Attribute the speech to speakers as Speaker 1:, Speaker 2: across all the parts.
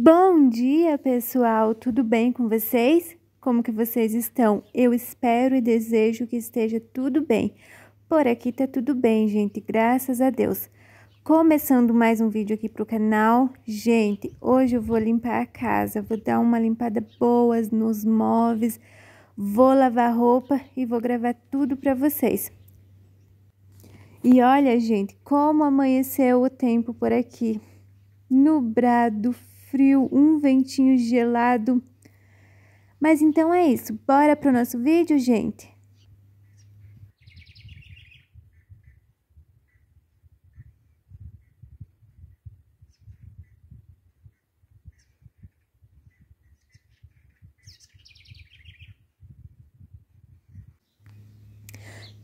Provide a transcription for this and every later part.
Speaker 1: Bom dia, pessoal. Tudo bem com vocês? Como que vocês estão? Eu espero e desejo que esteja tudo bem. Por aqui tá tudo bem, gente. Graças a Deus. Começando mais um vídeo aqui pro canal. Gente, hoje eu vou limpar a casa, vou dar uma limpada boa nos móveis, vou lavar roupa e vou gravar tudo para vocês. E olha, gente, como amanheceu o tempo por aqui. Nubrado, frio, um ventinho gelado. Mas então é isso, bora pro nosso vídeo, gente?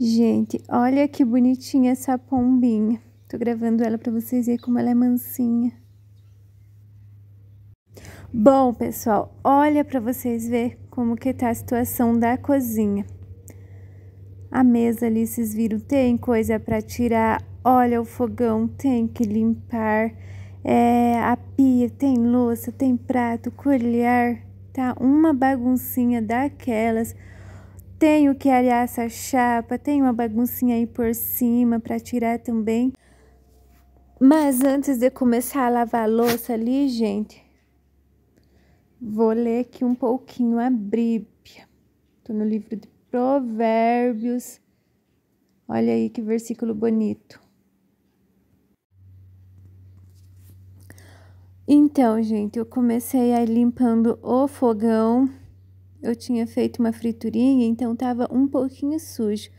Speaker 1: Gente, olha que bonitinha essa pombinha. Tô gravando ela para vocês verem como ela é mansinha. Bom, pessoal, olha para vocês ver como que tá a situação da cozinha. A mesa ali, vocês viram, tem coisa para tirar. Olha o fogão, tem que limpar. É, a pia, tem louça, tem prato, colher, tá? Uma baguncinha daquelas. Tenho que arear essa chapa, tem uma baguncinha aí por cima para tirar também. Mas antes de começar a lavar a louça ali, gente, Vou ler aqui um pouquinho a Bíblia. Estou no livro de Provérbios. Olha aí que versículo bonito. Então, gente, eu comecei ir limpando o fogão. Eu tinha feito uma friturinha, então tava um pouquinho sujo.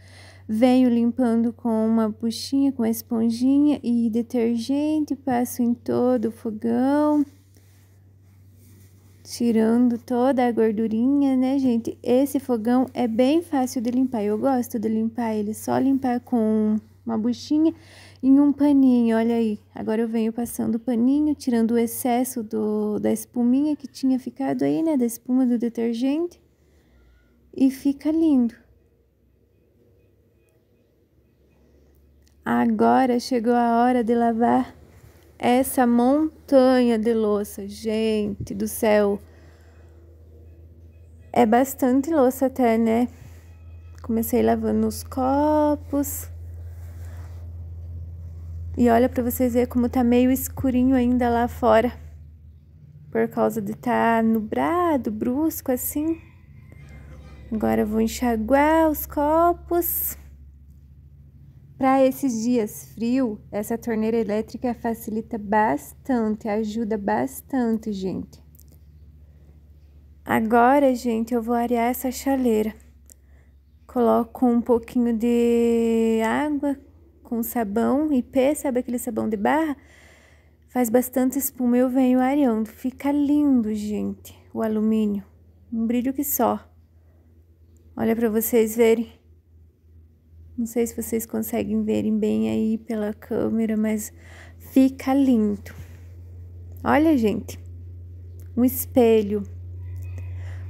Speaker 1: Venho limpando com uma buchinha, com uma esponjinha e detergente, passo em todo o fogão tirando toda a gordurinha, né, gente? Esse fogão é bem fácil de limpar. Eu gosto de limpar ele, só limpar com uma buchinha e um paninho, olha aí. Agora eu venho passando o paninho, tirando o excesso do, da espuminha que tinha ficado aí, né, da espuma do detergente. E fica lindo. Agora chegou a hora de lavar essa montanha de louça, gente do céu. É bastante louça até, né? Comecei lavando os copos. E olha para vocês ver como tá meio escurinho ainda lá fora. Por causa de tá nublado, brusco assim. Agora eu vou enxaguar os copos. Para esses dias frios, essa torneira elétrica facilita bastante, ajuda bastante, gente. Agora, gente, eu vou arear essa chaleira. Coloco um pouquinho de água com sabão IP, sabe aquele sabão de barra? Faz bastante espuma, eu venho areando. Fica lindo, gente, o alumínio. Um brilho que só. Olha para vocês verem. Não sei se vocês conseguem verem bem aí pela câmera, mas fica lindo. Olha, gente, um espelho.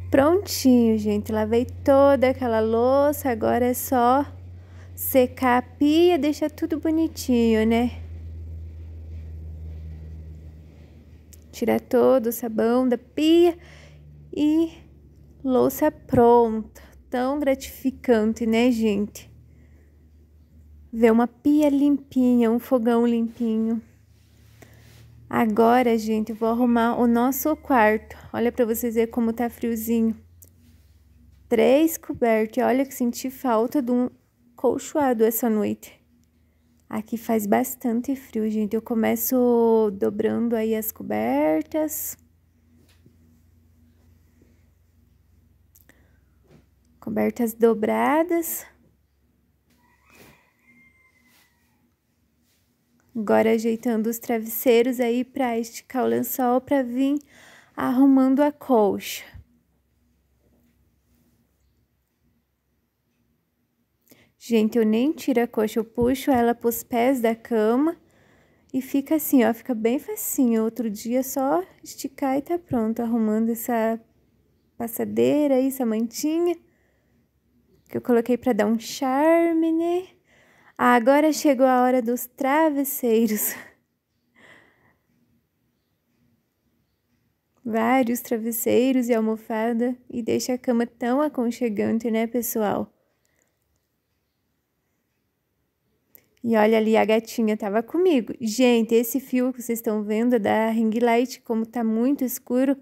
Speaker 1: Prontinho, gente. Lavei toda aquela louça, agora é só secar a pia, deixar tudo bonitinho, né? Tirar todo o sabão da pia e louça pronta. Tão gratificante, né, gente? ver uma pia limpinha, um fogão limpinho. Agora, gente, vou arrumar o nosso quarto. Olha para vocês verem como tá friozinho. Três cobertas. Olha que senti falta de um colchoado essa noite. Aqui faz bastante frio, gente. Eu começo dobrando aí as cobertas. Cobertas dobradas. Agora ajeitando os travesseiros aí para esticar o lençol para vir arrumando a colcha. Gente, eu nem tiro a coxa, eu puxo ela para os pés da cama e fica assim, ó, fica bem facinho. Outro dia só esticar e tá pronto, arrumando essa passadeira aí, essa mantinha que eu coloquei para dar um charme, né? Agora chegou a hora dos travesseiros. Vários travesseiros e almofada e deixa a cama tão aconchegante, né, pessoal? E olha ali, a gatinha tava comigo. Gente, esse fio que vocês estão vendo é da ring light, como tá muito escuro,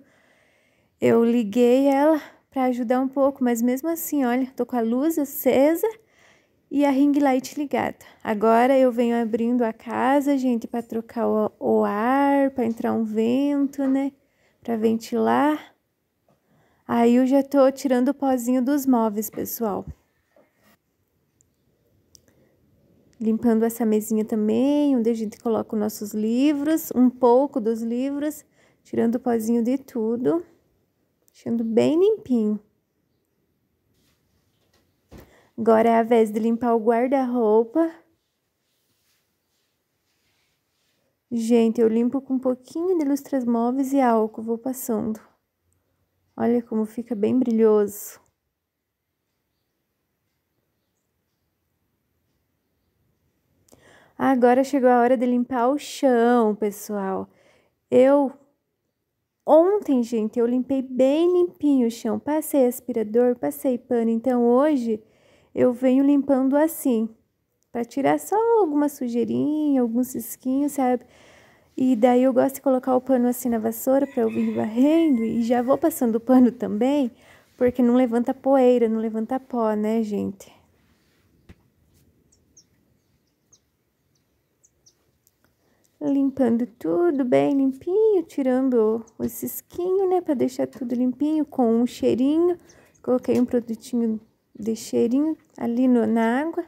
Speaker 1: eu liguei ela para ajudar um pouco, mas mesmo assim, olha, tô com a luz acesa e a ring light ligada. Agora eu venho abrindo a casa, gente, para trocar o, o ar, para entrar um vento, né? Para ventilar. Aí eu já tô tirando o pozinho dos móveis, pessoal. Limpando essa mesinha também, onde a gente coloca os nossos livros, um pouco dos livros, tirando o pozinho de tudo, deixando bem limpinho. Agora é a vez de limpar o guarda-roupa. Gente, eu limpo com um pouquinho de lustras móveis e álcool, vou passando. Olha como fica bem brilhoso. Agora chegou a hora de limpar o chão, pessoal. Eu Ontem, gente, eu limpei bem limpinho o chão, passei aspirador, passei pano. Então hoje eu venho limpando assim, para tirar só alguma sujeirinha, alguns cisquinho, sabe? E daí eu gosto de colocar o pano assim na vassoura para eu vir varrendo e já vou passando o pano também, porque não levanta poeira, não levanta pó, né, gente? Limpando tudo bem limpinho, tirando o cisquinho, né, para deixar tudo limpinho com um cheirinho. Coloquei um produtinho de cheirinho ali no, na água.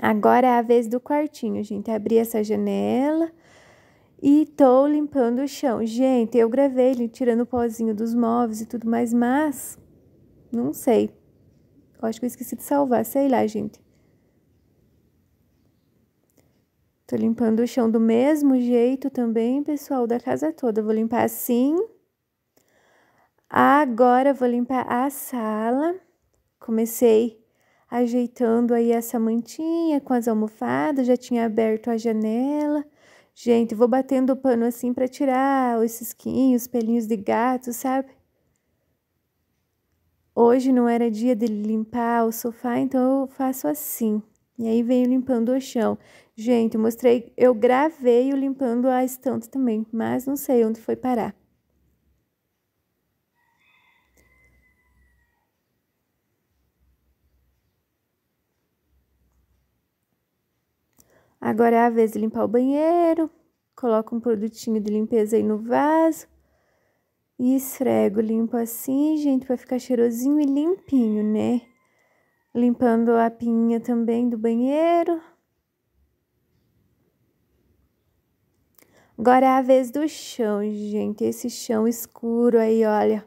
Speaker 1: Agora é a vez do quartinho, gente. Abri essa janela e tô limpando o chão. Gente, eu gravei ele tirando o pozinho dos móveis e tudo mais, mas não sei. Eu acho que eu esqueci de salvar, sei lá, gente. Tô limpando o chão do mesmo jeito também, pessoal, da casa toda. vou limpar assim. Agora vou limpar a sala. Comecei ajeitando aí essa mantinha com as almofadas, já tinha aberto a janela. Gente, vou batendo o pano assim para tirar os cisquinhos, pelinhos de gato, sabe? Hoje não era dia de limpar o sofá, então eu faço assim. E aí venho limpando o chão. Gente, eu mostrei, eu gravei o limpando a estante também, mas não sei onde foi parar. Agora é a vez de limpar o banheiro. Coloco um produtinho de limpeza aí no vaso. E esfrego, limpo assim, gente, para ficar cheirosinho e limpinho, né? Limpando a pinha também do banheiro. Agora é a vez do chão, gente. Esse chão escuro aí, olha.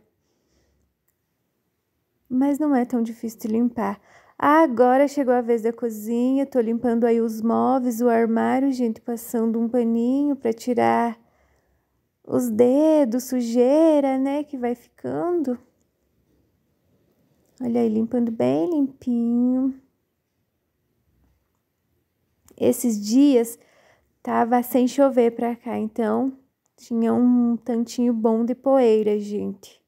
Speaker 1: Mas não é tão difícil de limpar. Agora chegou a vez da cozinha, tô limpando aí os móveis, o armário, gente, passando um paninho para tirar os dedos, sujeira, né, que vai ficando. Olha aí, limpando bem limpinho. Esses dias tava sem chover para cá, então tinha um tantinho bom de poeira, gente.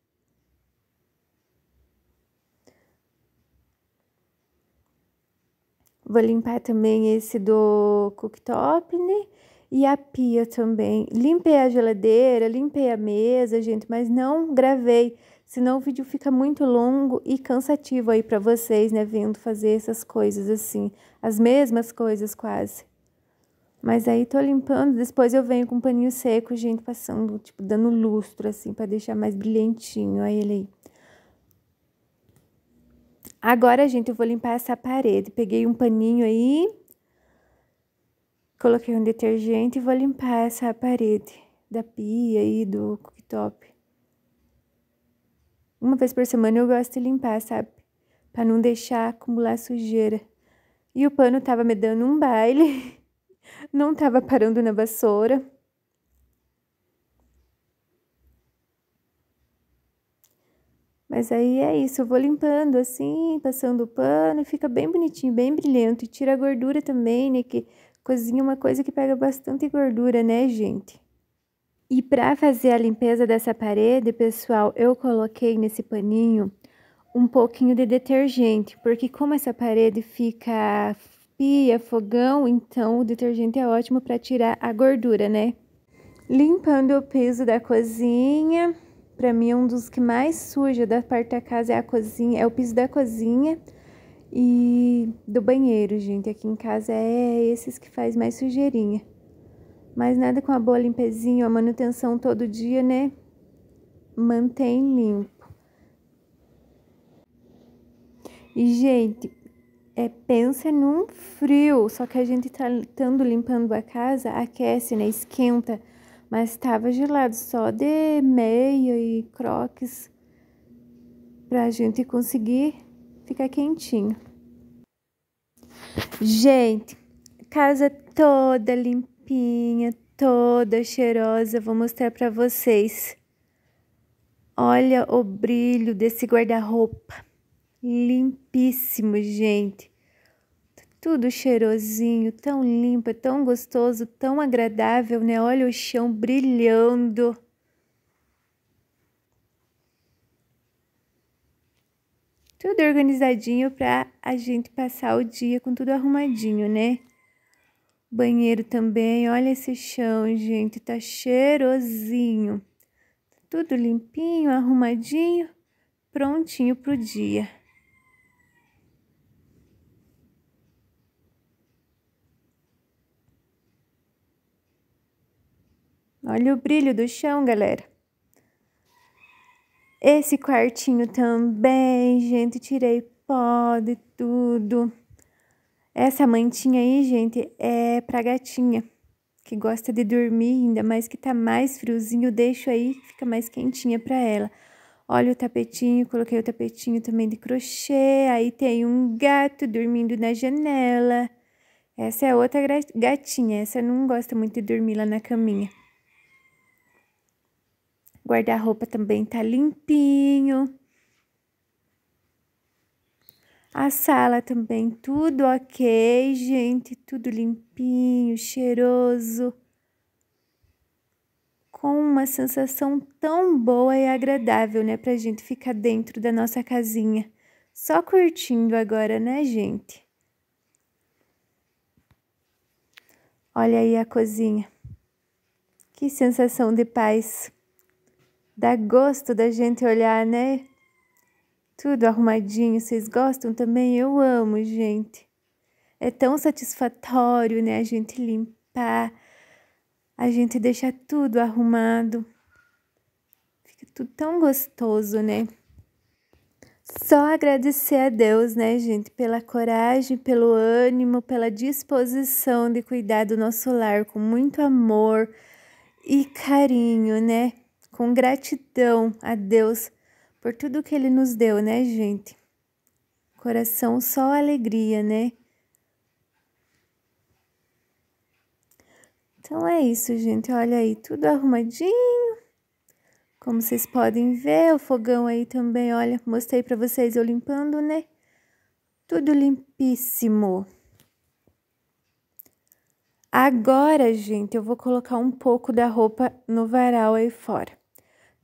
Speaker 1: Vou limpar também esse do cooktop, né? E a pia também. Limpei a geladeira, limpei a mesa, gente, mas não gravei. Senão o vídeo fica muito longo e cansativo aí para vocês, né? Vendo fazer essas coisas assim. As mesmas coisas quase. Mas aí tô limpando, depois eu venho com um paninho seco, gente, passando, tipo, dando lustro, assim, para deixar mais brilhantinho. aí ele aí. Agora, gente, eu vou limpar essa parede. Peguei um paninho aí, coloquei um detergente e vou limpar essa parede da pia e do cooktop. Uma vez por semana eu gosto de limpar, sabe? Pra não deixar acumular sujeira. E o pano tava me dando um baile, não tava parando na vassoura. Mas aí é isso, eu vou limpando assim, passando o pano, e fica bem bonitinho, bem brilhante. E tira a gordura também, né? Que cozinha é uma coisa que pega bastante gordura, né, gente? E para fazer a limpeza dessa parede, pessoal, eu coloquei nesse paninho um pouquinho de detergente, porque como essa parede fica pia, fogão, então o detergente é ótimo para tirar a gordura, né? Limpando o piso da cozinha, para mim, um dos que mais suja da parte da casa é a cozinha, é o piso da cozinha e do banheiro, gente. Aqui em casa é esses que faz mais sujeirinha. Mas nada com a boa limpezinha, a manutenção todo dia, né? Mantém limpo. E, gente, é, pensa num frio, só que a gente tá tando limpando a casa, aquece, né? Esquenta mas estava gelado só de meia e croques para a gente conseguir ficar quentinho. Gente, casa toda limpinha, toda cheirosa, vou mostrar para vocês. Olha o brilho desse guarda-roupa. Limpíssimo, gente tudo cheirosinho, tão limpo, é tão gostoso, tão agradável, né? Olha o chão brilhando. Tudo organizadinho para a gente passar o dia com tudo arrumadinho, né? Banheiro também, olha esse chão, gente, tá cheirosinho. Tudo limpinho, arrumadinho, prontinho pro dia. Olha o brilho do chão, galera. Esse quartinho também, gente, tirei pó de tudo. Essa mantinha aí, gente, é pra gatinha que gosta de dormir, ainda mais que tá mais friozinho, deixo aí, fica mais quentinha para ela. Olha o tapetinho, coloquei o tapetinho também de crochê, aí tem um gato dormindo na janela. Essa é outra gatinha, essa não gosta muito de dormir lá na caminha. Guarda-roupa também tá limpinho. A sala também, tudo ok, gente. Tudo limpinho, cheiroso. Com uma sensação tão boa e agradável, né? Pra gente ficar dentro da nossa casinha. Só curtindo agora, né, gente? Olha aí a cozinha. Que sensação de paz. Dá gosto da gente olhar, né? Tudo arrumadinho, vocês gostam também? Eu amo, gente. É tão satisfatório, né? A gente limpar, a gente deixar tudo arrumado. Fica tudo tão gostoso, né? Só agradecer a Deus, né, gente, pela coragem, pelo ânimo, pela disposição de cuidar do nosso lar com muito amor e carinho, né? com gratidão a Deus por tudo que Ele nos deu, né, gente? Coração só alegria, né? Então é isso, gente. Olha aí, tudo arrumadinho. Como vocês podem ver, o fogão aí também, olha, mostrei para vocês eu limpando, né? Tudo limpíssimo. Agora, gente, eu vou colocar um pouco da roupa no varal aí fora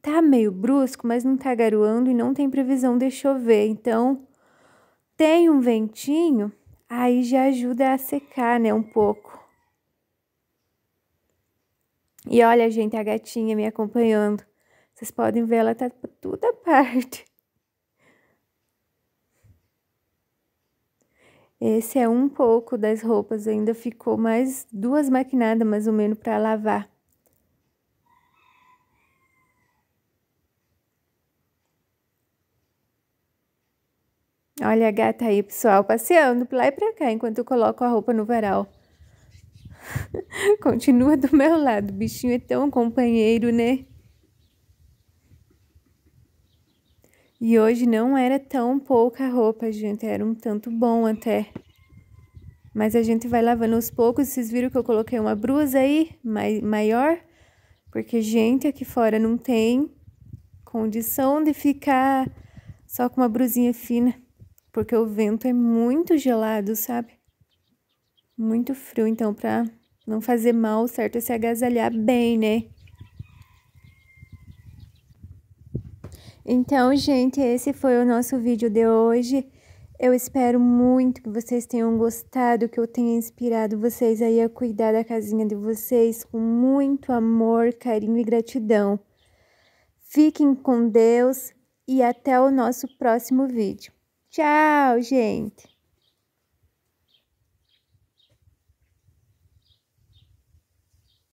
Speaker 1: tá meio brusco, mas não tá garoando e não tem previsão de chover. Então, tem um ventinho, aí já ajuda a secar, né, um pouco. E olha, gente, a gatinha me acompanhando. Vocês podem ver, ela tá por toda parte. Esse é um pouco das roupas, ainda ficou mais duas maquinadas mais ou menos para lavar. Olha a gata aí, pessoal, passeando pra lá e pra cá enquanto eu coloco a roupa no varal. Continua do meu lado, o bichinho é tão companheiro, né? E hoje não era tão pouca roupa, gente, era um tanto bom até. Mas a gente vai lavando aos poucos, vocês viram que eu coloquei uma brusa aí, mai maior, porque gente aqui fora não tem condição de ficar só com uma brusinha fina porque o vento é muito gelado, sabe? Muito frio, então para não fazer mal, certo é se agasalhar bem, né? Então, gente, esse foi o nosso vídeo de hoje. Eu espero muito que vocês tenham gostado, que eu tenha inspirado vocês aí a cuidar da casinha de vocês com muito amor, carinho e gratidão. Fiquem com Deus e até o nosso próximo vídeo. Tchau, gente!